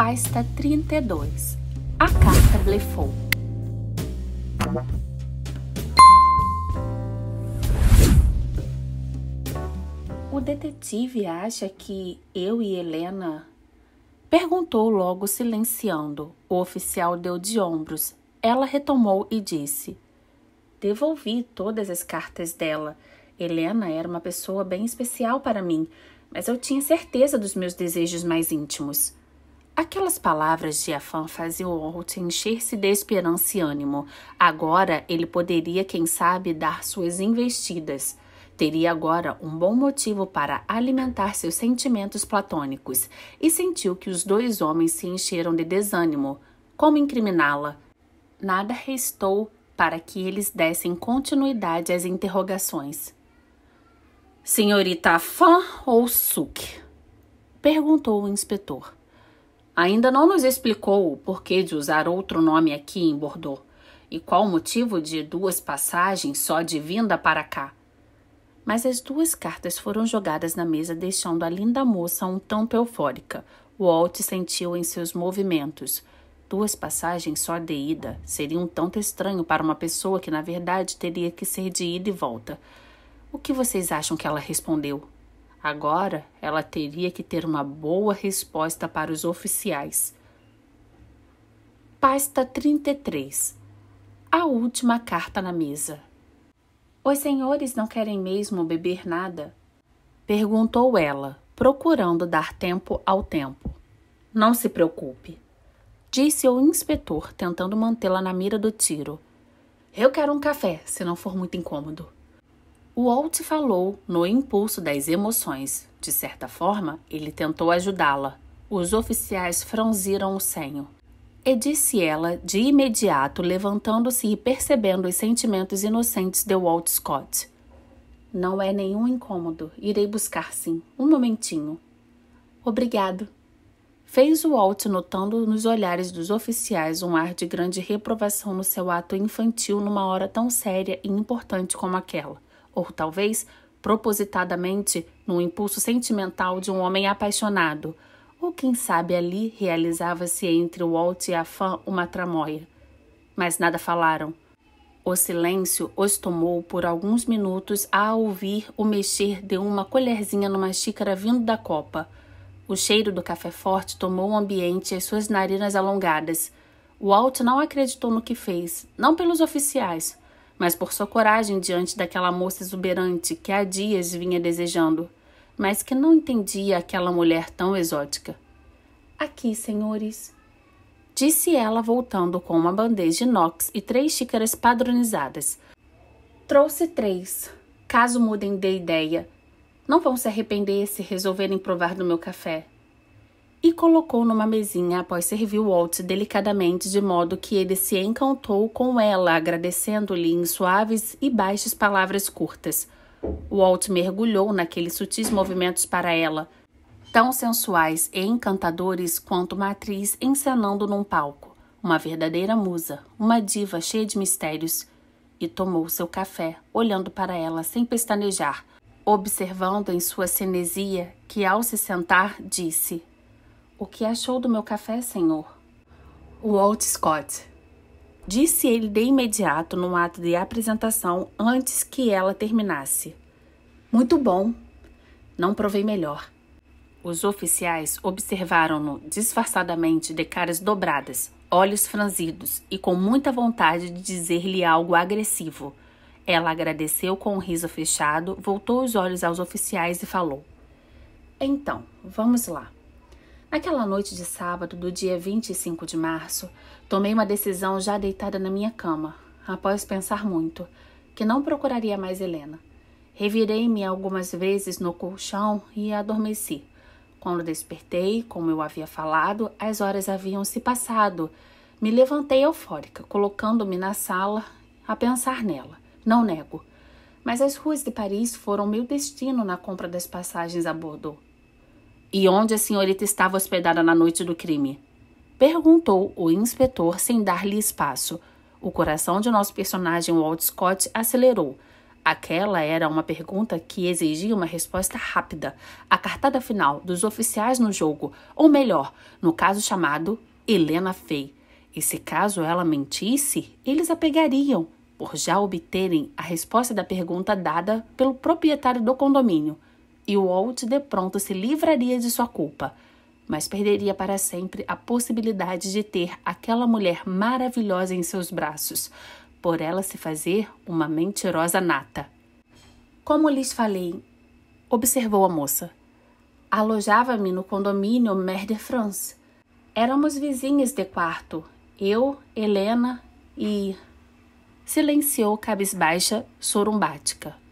pasta 32. A carta blefou. O detetive acha que eu e Helena. Perguntou logo silenciando. O oficial deu de ombros. Ela retomou e disse: Devolvi todas as cartas dela. Helena era uma pessoa bem especial para mim, mas eu tinha certeza dos meus desejos mais íntimos. Aquelas palavras de afã faziam Walt encher-se de esperança e ânimo. Agora ele poderia, quem sabe, dar suas investidas. Teria agora um bom motivo para alimentar seus sentimentos platônicos e sentiu que os dois homens se encheram de desânimo. Como incriminá-la? Nada restou para que eles dessem continuidade às interrogações. Senhorita Fã ou Suk? perguntou o inspetor ainda não nos explicou o porquê de usar outro nome aqui em Bordeaux e qual o motivo de duas passagens só de vinda para cá. Mas as duas cartas foram jogadas na mesa, deixando a linda moça um tanto eufórica. Walt sentiu em seus movimentos. Duas passagens só de ida seria um tanto estranho para uma pessoa que, na verdade, teria que ser de ida e volta. O que vocês acham que ela respondeu? Agora ela teria que ter uma boa resposta para os oficiais. Pasta 33 A última carta na mesa. Os senhores não querem mesmo beber nada? Perguntou ela, procurando dar tempo ao tempo. Não se preocupe, disse o inspetor, tentando mantê-la na mira do tiro. Eu quero um café, se não for muito incômodo. Walt falou no impulso das emoções. De certa forma, ele tentou ajudá-la. Os oficiais franziram o senho. E disse ela de imediato, levantando-se e percebendo os sentimentos inocentes de Walt Scott. Não é nenhum incômodo. Irei buscar sim. Um momentinho. Obrigado. Fez Walt notando nos olhares dos oficiais um ar de grande reprovação no seu ato infantil numa hora tão séria e importante como aquela ou talvez propositadamente num impulso sentimental de um homem apaixonado, ou quem sabe ali realizava-se entre Walt e a fã uma tramóia. Mas nada falaram. O silêncio os tomou por alguns minutos a ouvir o mexer de uma colherzinha numa xícara vindo da copa. O cheiro do café forte tomou o ambiente e as suas narinas alongadas. Walt não acreditou no que fez, não pelos oficiais, mas por sua coragem diante daquela moça exuberante que há dias vinha desejando, mas que não entendia aquela mulher tão exótica. Aqui, senhores, disse ela, voltando com uma bandeja de inox e três xícaras padronizadas. Trouxe três, caso mudem de ideia. Não vão se arrepender se resolverem provar do meu café e colocou numa mesinha após servir Walt delicadamente, de modo que ele se encantou com ela, agradecendo-lhe em suaves e baixas palavras curtas. Walt mergulhou naqueles sutis movimentos para ela, tão sensuais e encantadores quanto uma atriz encenando num palco, uma verdadeira musa, uma diva cheia de mistérios, e tomou seu café, olhando para ela sem pestanejar, observando em sua cinesia que, ao se sentar, disse o que achou do meu café, senhor? Walt Scott. Disse ele de imediato num ato de apresentação antes que ela terminasse. Muito bom. Não provei melhor. Os oficiais observaram-no disfarçadamente de caras dobradas, olhos franzidos e com muita vontade de dizer-lhe algo agressivo. Ela agradeceu com um riso fechado, voltou os olhos aos oficiais e falou: Então, vamos lá. Naquela noite de sábado do dia 25 de março, tomei uma decisão já deitada na minha cama, após pensar muito, que não procuraria mais Helena. Revirei-me algumas vezes no colchão e adormeci. Quando despertei, como eu havia falado, as horas haviam se passado. Me levantei eufórica, colocando-me na sala a pensar nela. Não nego. Mas as ruas de Paris foram meu destino na compra das passagens a Bordeaux. E onde a senhorita estava hospedada na noite do crime? Perguntou o inspetor sem dar-lhe espaço. O coração de nosso personagem Walt Scott acelerou. Aquela era uma pergunta que exigia uma resposta rápida, a cartada final dos oficiais no jogo, ou melhor, no caso chamado Helena Fay. E se caso ela mentisse, eles a pegariam, por já obterem a resposta da pergunta dada pelo proprietário do condomínio e Walt de pronto se livraria de sua culpa, mas perderia para sempre a possibilidade de ter aquela mulher maravilhosa em seus braços, por ela se fazer uma mentirosa nata. Como lhes falei, observou a moça. Alojava-me no condomínio Mer de France. Éramos vizinhas de quarto, eu, Helena e. Silenciou cabisbaixa, sorumbática.